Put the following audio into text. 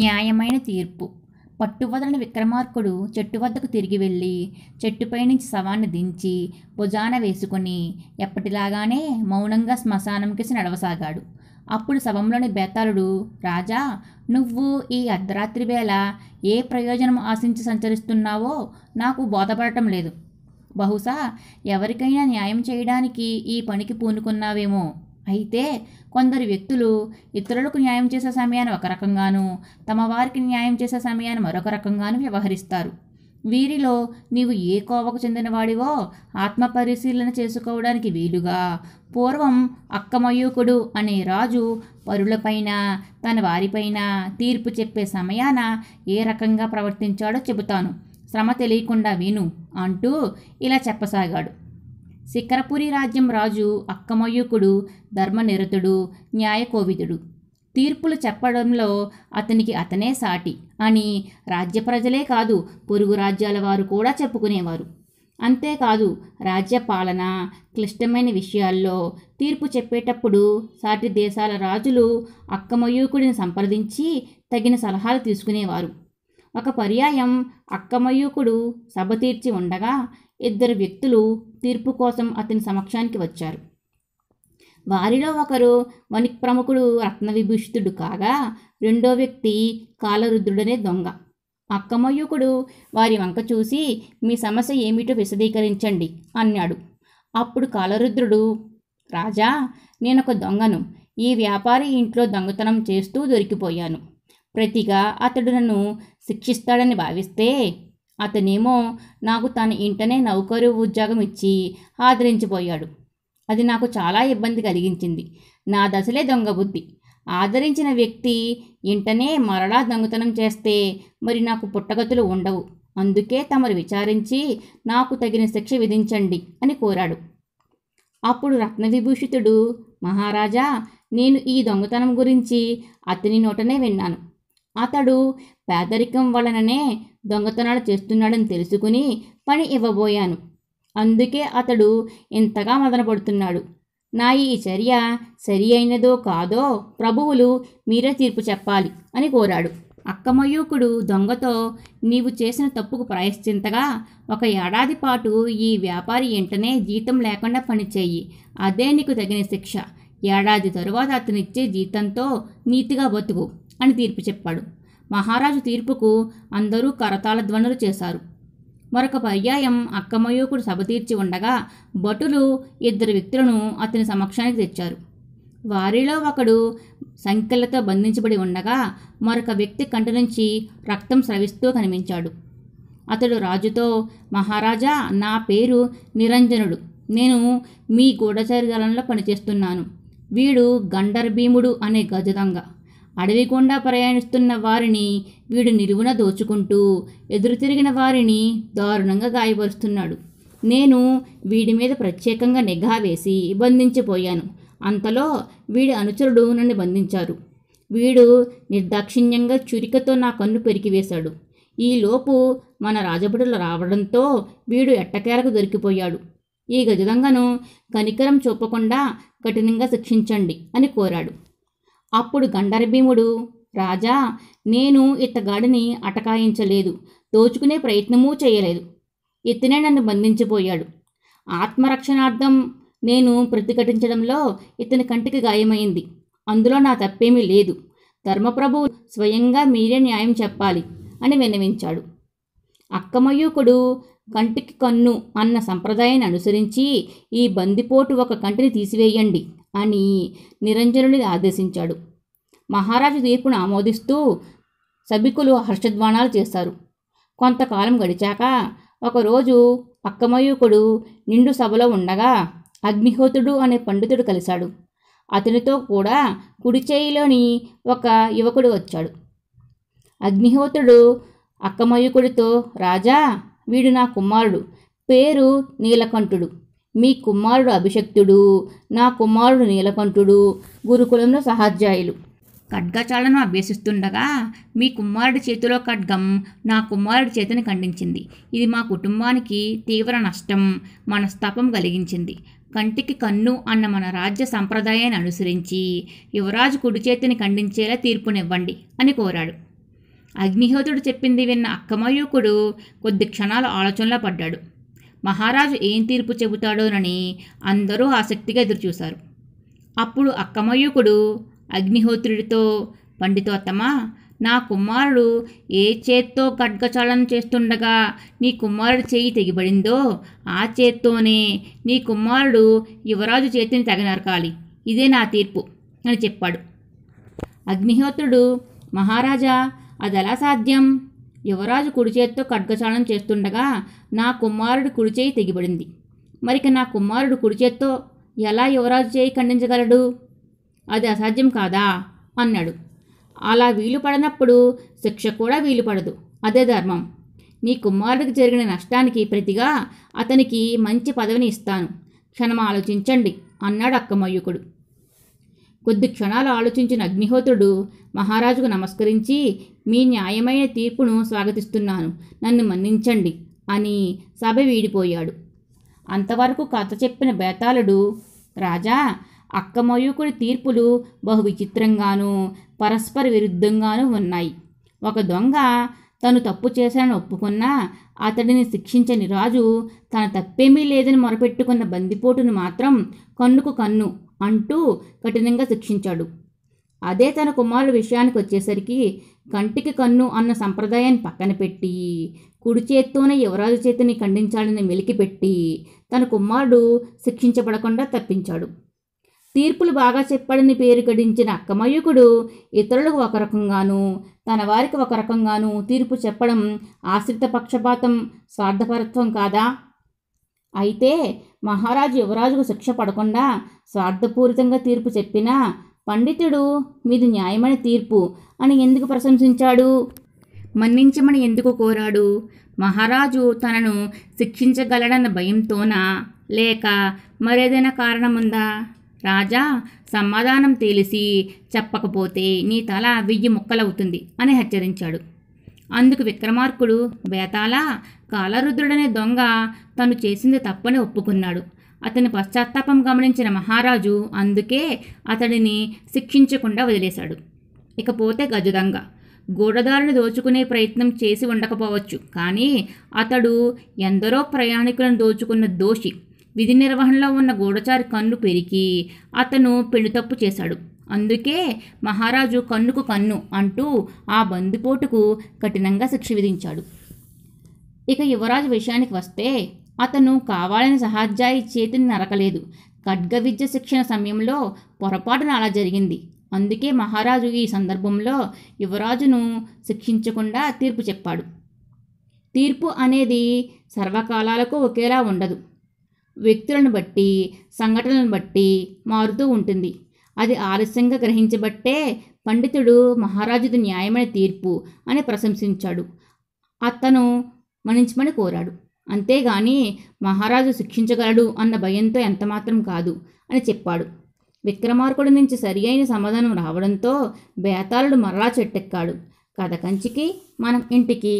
న్యాయమైన తీర్పు పట్టువదలని విక్రమార్కుడు చెట్టు వద్దకు తిరిగి వెళ్ళి చెట్టుపై నుంచి శవాన్ని దించి భుజాన వేసుకొని ఎప్పటిలాగానే మౌనంగా శ్మశానంకేసి నడవసాగాడు అప్పుడు శవంలోని బేతాళుడు రాజా నువ్వు ఈ అర్ధరాత్రి వేళ ఏ ప్రయోజనం ఆశించి సంచరిస్తున్నావో నాకు బోధపడటం లేదు బహుశా ఎవరికైనా న్యాయం చేయడానికి ఈ పనికి పూనుకున్నావేమో అయితే కొందరు వ్యక్తులు ఇతరులకు న్యాయం చేసే సమయాన్ని ఒక రకంగాను తమ వారికి న్యాయం చేసే సమయాన్ని మరొక రకంగాను వ్యవహరిస్తారు వీరిలో నీవు ఏ కోవకు చెందినవాడివో ఆత్మ పరిశీలన చేసుకోవడానికి వీలుగా పూర్వం అక్కమయూకుడు అనే రాజు పరులపైన తన వారిపైన తీర్పు చెప్పే సమయాన ఏ రకంగా ప్రవర్తించాడో చెబుతాను శ్రమ తెలియకుండా విను అంటూ ఇలా చెప్పసాగాడు శిఖరపురి రాజ్యం రాజు అక్కమయూకుడు ధర్మనిరతుడు న్యాయకోవిదుడు తీర్పులు చెప్పడంలో అతనికి అతనే సాటి అని రాజ్య ప్రజలే కాదు పొరుగు రాజ్యాల వారు కూడా చెప్పుకునేవారు అంతేకాదు రాజ్య పాలన క్లిష్టమైన విషయాల్లో తీర్పు చెప్పేటప్పుడు సాటి దేశాల రాజులు అక్కమయూకుడిని సంప్రదించి తగిన సలహాలు తీసుకునేవారు ఒక పర్యాయం అక్కమయూకుడు సభ తీర్చి ఉండగా ఇద్దరు వ్యక్తులు తీర్పు కోసం అతని సమక్షానికి వచ్చారు వారిలో ఒకరు వణిక్ ప్రముఖుడు రత్న విభూషితుడు కాగా రెండో వ్యక్తి కాలరుద్రుడనే దొంగ అక్కమయ్యుకుడు వారి వంక చూసి మీ సమస్య ఏమిటో విశదీకరించండి అన్నాడు అప్పుడు కాలరుద్రుడు రాజా నేనొక దొంగను ఈ వ్యాపారి ఇంట్లో దొంగతనం చేస్తూ దొరికిపోయాను ప్రతిగా అతడు నన్ను శిక్షిస్తాడని భావిస్తే అతనేమో నాకు తన ఇంటనే నౌకరు ఉద్యోగం ఇచ్చి ఆదరించిపోయాడు అది నాకు చాలా ఇబ్బంది కలిగించింది నా దశలే దొంగ బుద్ధి ఆదరించిన వ్యక్తి ఇంటనే మరలా దొంగతనం చేస్తే మరి నాకు పుట్టగతులు ఉండవు అందుకే తమరు విచారించి నాకు తగిన శిక్ష విధించండి అని కోరాడు అప్పుడు రత్నవిభూషితుడు మహారాజా నేను ఈ దొంగతనం గురించి అతని నోటనే విన్నాను అతడు పేదరికం వలననే దొంగతనాలు చేస్తున్నాడని తెలుసుకుని పని ఇవ్వబోయాను అందుకే అతడు ఇంతగా మదనపడుతున్నాడు నా ఈ చర్య సరి అయినదో కాదో ప్రభువులు మీరే తీర్పు చెప్పాలి అని కోరాడు అక్కమయూకుడు దొంగతో నీవు చేసిన తప్పుకు ప్రయశ్చింతగా ఒక ఏడాది పాటు ఈ వ్యాపారి ఇంటనే జీతం లేకుండా పనిచేయి అదే నీకు తగిన శిక్ష ఏడాది తరువాత అతనిచ్చే జీతంతో నీతిగా బతుకు అని తీర్పు చెప్పాడు మహారాజు తీర్పుకు అందరూ కరతాళ ధ్వనులు చేశారు మరొక పర్యాయం అక్కమయూకుడు సభ తీర్చి ఉండగా భటులు ఇద్దరు వ్యక్తులను అతని సమక్షానికి తెచ్చారు వారిలో ఒకడు సంఖ్యలతో బంధించబడి ఉండగా మరొక వ్యక్తి కంటి నుంచి రక్తం స్రవిస్తూ కనిపించాడు అతడు రాజుతో మహారాజా నా పేరు నిరంజనుడు నేను మీ గూఢచారి దళంలో పనిచేస్తున్నాను వీడు గండర్భీముడు అనే గజదంగ అడవి కొండా ప్రయాణిస్తున్న వారిని వీడు నిలువున దోచుకుంటూ ఎదురు తిరిగిన వారిని దారుణంగా గాయపరుస్తున్నాడు నేను వీడి మీద ప్రత్యేకంగా నిఘా వేసి బంధించిపోయాను అంతలో వీడి అనుచరుడు నన్ను బంధించారు వీడు నిర్దాక్షిణ్యంగా చురికతో నా కన్ను పెరికివేశాడు ఈలోపు మన రాజభటులు రావడంతో వీడు ఎట్టకేరకు దొరికిపోయాడు ఈ గజదంగను కనికరం చూపకుండా కఠినంగా శిక్షించండి అని కోరాడు అప్పుడు గండరభీముడు రాజా నేను ఇతగాడిని అటకాయించలేదు దోచుకునే ప్రయత్నమూ చేయలేదు ఇతనే నన్ను బంధించిపోయాడు ఆత్మరక్షణార్థం నేను ప్రతిఘటించడంలో ఇతని కంటికి గాయమైంది అందులో నా తప్పేమీ లేదు ధర్మప్రభు స్వయంగా మీరే న్యాయం చెప్పాలి అని విన్నవించాడు అక్కమయూకుడు కంటికి కన్ను అన్న సంప్రదాయాన్ని అనుసరించి ఈ బందిపోటు ఒక కంటిని తీసివేయండి అని నిరంజనుడిని ఆదేశించాడు మహారాజు తీర్పును ఆమోదిస్తూ సభికులు హర్షధ్వానాలు చేశారు కొంతకాలం గడిచాక ఒకరోజు అక్కమయూకుడు నిండు సభలో ఉండగా అగ్నిహోత్రుడు అనే పండితుడు కలిశాడు అతనితో కూడా కుడిచేయిలోని ఒక యువకుడు వచ్చాడు అగ్నిహోత్రుడు అక్కమయూకుడితో రాజా వీడు నా కుమారుడు పేరు నీలకంఠుడు మీ కుమారుడు అభిషక్తుడు నా కుమారుడు నీలకంఠుడు గురుకులంలో సహాధ్యాయులు ఖడ్గచాలను అభ్యసిస్తుండగా మీ కుమారుడి చేతిలో ఖడ్గం నా కుమారుడి చేతిని ఖండించింది ఇది మా కుటుంబానికి తీవ్ర నష్టం మనస్తాపం కలిగించింది కంటికి కన్ను అన్న మన రాజ్య సంప్రదాయాన్ని అనుసరించి యువరాజు కుడి చేతిని ఖండించేలా తీర్పునివ్వండి అని కోరాడు అగ్నిహోత్రుడు చెప్పింది విన్న అక్కమయూకుడు కొద్ది క్షణాలు ఆలోచనలో పడ్డాడు మహారాజు ఏం తీర్పు చెబుతాడోనని అందరూ ఆసక్తిగా ఎదురుచూశారు అప్పుడు అక్కమయ్యకుడు అగ్నిహోత్రుడితో పండితోత్తమ నా కుమారుడు ఏ చేత్తో ఖడ్గచాళన చేస్తుండగా నీ కుమారుడు చేయి తెగిబడిందో ఆ చేత్తోనే నీ కుమారుడు యువరాజు చేతిని తగనరకాలి ఇదే నా తీర్పు అని చెప్పాడు అగ్నిహోత్రుడు మహారాజా ఎలా సాధ్యం యువరాజు కుడి చేతితో ఖడ్గచాలనం చేస్తుండగా నా కుమారుడు కుడి చేయి తెగిపడింది మరిక నా కుమారుడు కుడి చేత్తో ఎలా యువరాజు చేయి ఖండించగలడు అది అసాధ్యం కాదా అన్నాడు అలా వీలు పడనప్పుడు శిక్ష కూడా వీలు పడదు అదే ధర్మం నీ కుమారుడికి జరిగిన నష్టానికి ప్రతిగా అతనికి మంచి పదవిని ఇస్తాను క్షణం ఆలోచించండి అన్నాడు అక్కమయ్యుకుడు కొద్ది క్షణాలు ఆలోచించిన అగ్నిహోత్రుడు మహారాజుకు నమస్కరించి మీ న్యాయమైన తీర్పును స్వాగతిస్తున్నాను నన్ను మన్నించండి అని సభ వీడిపోయాడు అంతవరకు కథ చెప్పిన బేతాళుడు రాజా అక్కమయూకుడి తీర్పులు బహు విచిత్రంగానూ పరస్పర విరుద్ధంగానూ ఉన్నాయి ఒక దొంగ తను తప్పు చేశానని ఒప్పుకున్నా అతడిని శిక్షించని రాజు తన తప్పేమీ లేదని మొరపెట్టుకున్న బందిపోటును మాత్రం కన్నుకు కన్ను అంటూ కఠినంగా శిక్షించాడు అదే తన కుమారుడు విషయానికి వచ్చేసరికి కంటికి కన్ను అన్న సంప్రదాయాన్ని పక్కన పెట్టి కుడి చేత్తోనే యువరాజు చేతిని ఖండించాలని మెలికిపెట్టి తన కుమారుడు శిక్షించబడకుండా తప్పించాడు తీర్పులు బాగా చెప్పాడని పేరు గడించిన అక్కమయ్యకుడు ఇతరులకు ఒక రకంగాను తన వారికి ఒక రకంగాను తీర్పు చెప్పడం ఆశ్రిత పక్షపాతం స్వార్థపరత్వం కాదా అయితే మహారాజు యువరాజుకు శిక్ష పడకుండా స్వార్థపూరితంగా తీర్పు చెప్పినా పండితుడు మీది న్యాయమైన తీర్పు అని ఎందుకు ప్రశంసించాడు మన్నించమని ఎందుకు కోరాడు మహారాజు తనను శిక్షించగలడన్న భయంతోనా లేక మరేదైనా కారణముందా రాజా సమాధానం తెలిసి చెప్పకపోతే నీ తల వెయ్యి ముక్కలవుతుంది అని హెచ్చరించాడు అందుకు విక్రమార్కుడు బేతాల కాలరుద్రుడనే దొంగ తను చేసింది తప్పని ఒప్పుకున్నాడు అతని పశ్చాత్తాపం గమనించిన మహారాజు అందుకే అతడిని శిక్షించకుండా వదిలేశాడు ఇకపోతే గజదంగ గూడదారిని దోచుకునే ప్రయత్నం చేసి ఉండకపోవచ్చు కానీ అతడు ఎందరో ప్రయాణికులను దోచుకున్న దోషి విధి నిర్వహణలో ఉన్న గూడచారి కన్ను పెరిగి అతను పెను చేశాడు అందుకే మహారాజు కన్నుకు కన్ను అంటూ ఆ బందిపోటుకు కఠినంగా శిక్ష విధించాడు ఇక యువరాజు విషయానికి వస్తే అతను కావాలని సహాధ్యాయి చేతిని నరకలేదు ఖడ్గ విద్య శిక్షణ సమయంలో పొరపాటున అలా జరిగింది అందుకే మహారాజు ఈ సందర్భంలో యువరాజును శిక్షించకుండా తీర్పు చెప్పాడు తీర్పు అనేది సర్వకాలాలకు ఒకేలా ఉండదు వ్యక్తులను బట్టి సంఘటనలను బట్టి మారుతూ ఉంటుంది అది ఆలస్యంగా గ్రహించబట్టే పండితుడు మహారాజుది న్యాయమైన తీర్పు అని ప్రశంసించాడు అతను మణించమని కోరాడు అంతేగాని మహారాజు శిక్షించగలడు అన్న భయంతో ఎంతమాత్రం కాదు అని చెప్పాడు విక్రమార్కుడి నుంచి సరి అయిన సమాధానం రావడంతో బేతాళుడు మరలా చెట్టెక్కాడు కథ కంచికి మనం ఇంటికి